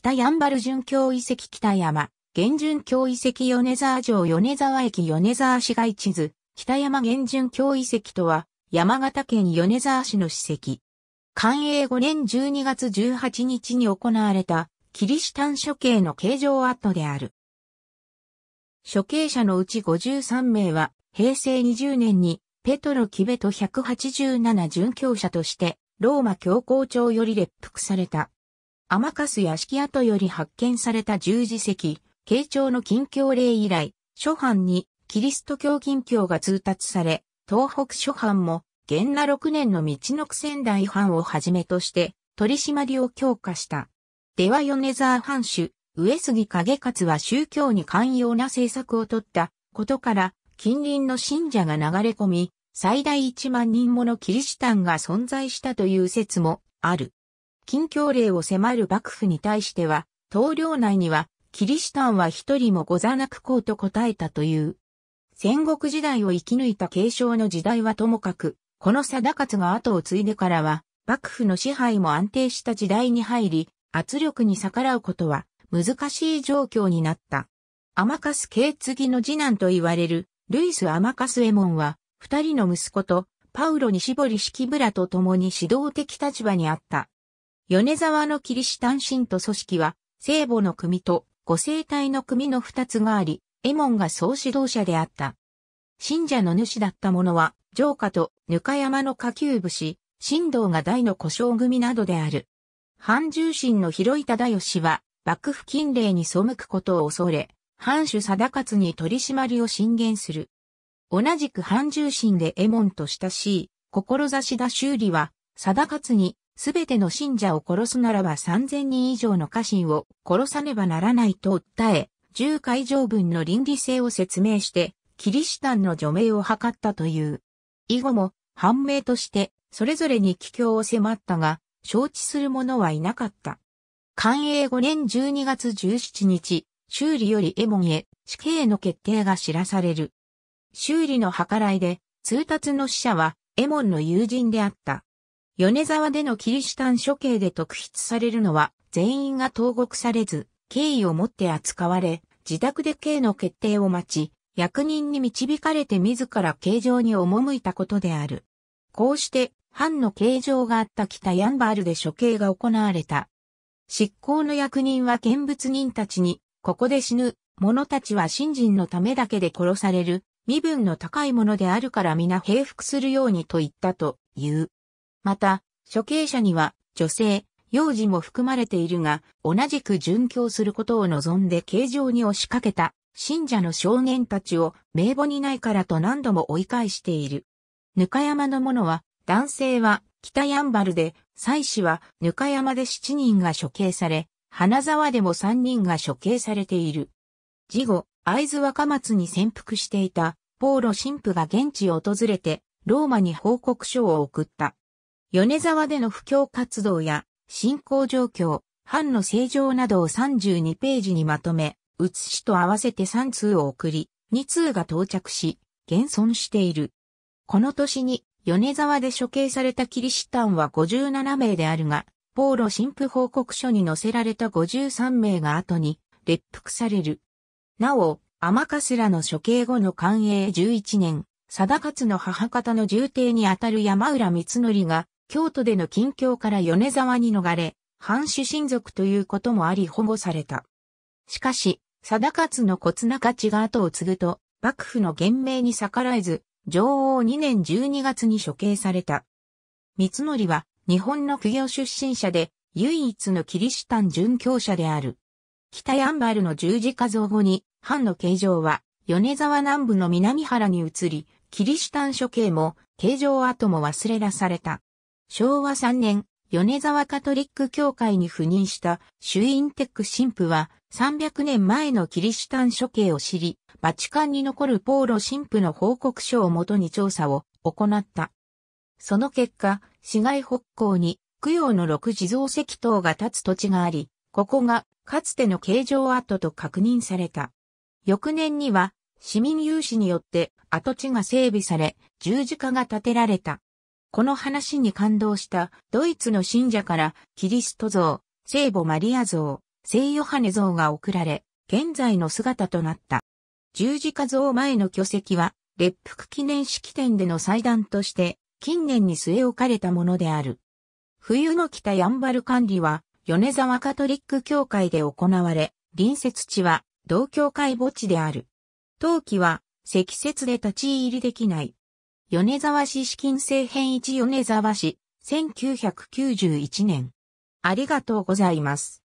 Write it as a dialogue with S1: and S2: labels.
S1: 北やんばる準教遺跡北山、原準教遺跡米沢城米沢駅米沢市街地図、北山原準教遺跡とは、山形県米沢市の史跡。寛永5年12月18日に行われた、キリシタン処刑の形状跡である。処刑者のうち53名は、平成20年に、ペトロ・キベト187殉教者として、ローマ教皇庁より列服された。天す屋敷跡より発見された十字石、慶長の近況令以来、諸藩にキリスト教近況が通達され、東北諸藩も、元那6年の道のく仙台藩をはじめとして、取り締まりを強化した。では米沢藩主、上杉景勝は宗教に寛容な政策をとったことから、近隣の信者が流れ込み、最大1万人ものキリシタンが存在したという説もある。禁教令を迫る幕府に対しては、東領内には、キリシタンは一人もござなくこうと答えたという。戦国時代を生き抜いた継承の時代はともかく、この貞勝が後を継いでからは、幕府の支配も安定した時代に入り、圧力に逆らうことは難しい状況になった。甘粕継継の次男と言われる、ルイス・カス・エモンは、二人の息子と、パウロ・リ・シキブラと共に指導的立場にあった。米沢のキリシタン神と組織は、聖母の組と御聖体の組の二つがあり、エモンが総指導者であった。信者の主だった者は、城下とぬか山の下級武士、神道が大の故障組などである。反重心の広い忠義は、幕府禁令に背くことを恐れ、藩主定勝に取り締まりを進言する。同じく反重心でエモンと親しい、志田修理は、定勝にすべての信者を殺すならば3000人以上の家臣を殺さねばならないと訴え、10回条文の倫理性を説明して、キリシタンの除名を図ったという。以後も、判明として、それぞれに帰郷を迫ったが、承知する者はいなかった。寛永5年12月17日、修理よりエモンへ死刑の決定が知らされる。修理の計らいで、通達の死者はエモンの友人であった。米沢でのキリシタン処刑で特筆されるのは、全員が投獄されず、敬意を持って扱われ、自宅で刑の決定を待ち、役人に導かれて自ら刑場に赴いたことである。こうして、藩の刑場があった北ヤンバールで処刑が行われた。執行の役人は見物人たちに、ここで死ぬ、者たちは新人のためだけで殺される、身分の高いものであるから皆平服するようにと言ったという。また、処刑者には女性、幼児も含まれているが、同じく殉教することを望んで形状に押しかけた信者の少年たちを名簿にないからと何度も追い返している。ぬか山の者は、男性は北やんばるで、妻子はぬか山で7人が処刑され、花沢でも3人が処刑されている。事後、会津若松に潜伏していた、ポーロ神父が現地を訪れて、ローマに報告書を送った。米沢での布教活動や信仰状況、藩の正常などを32ページにまとめ、写しと合わせて3通を送り、2通が到着し、現存している。この年に、米沢で処刑されたキリシタンは57名であるが、ポーロ神父報告書に載せられた53名が後に、列服される。なお、天ラの処刑後の寛永11年、貞勝の母方の重帝にあたる山浦光則が、京都での近況から米沢に逃れ、藩主親族ということもあり保護された。しかし、定勝の骨中地が後を継ぐと、幕府の厳命に逆らえず、女王2年12月に処刑された。三則は、日本の企業出身者で、唯一のキリシタン殉教者である。北ヤンバルの十字架像後に、藩の形状は、米沢南部の南原に移り、キリシタン処刑も、形状跡も忘れらされた。昭和3年、米沢カトリック教会に赴任したシュインテック神父は300年前のキリシタン処刑を知り、バチカンに残るポーロ神父の報告書をもとに調査を行った。その結果、市街北港に供養の六地蔵石塔が建つ土地があり、ここがかつての形状跡と確認された。翌年には市民有志によって跡地が整備され、十字架が建てられた。この話に感動したドイツの信者からキリスト像、聖母マリア像、聖ヨハネ像が贈られ、現在の姿となった。十字架像前の巨石は、列腹記念式典での祭壇として、近年に据え置かれたものである。冬の北ヤンバル管理は、米沢カトリック教会で行われ、隣接地は、同教会墓地である。冬季は、積雪で立ち入りできない。米沢市資金政変1米沢市、1991年。ありがとうございます。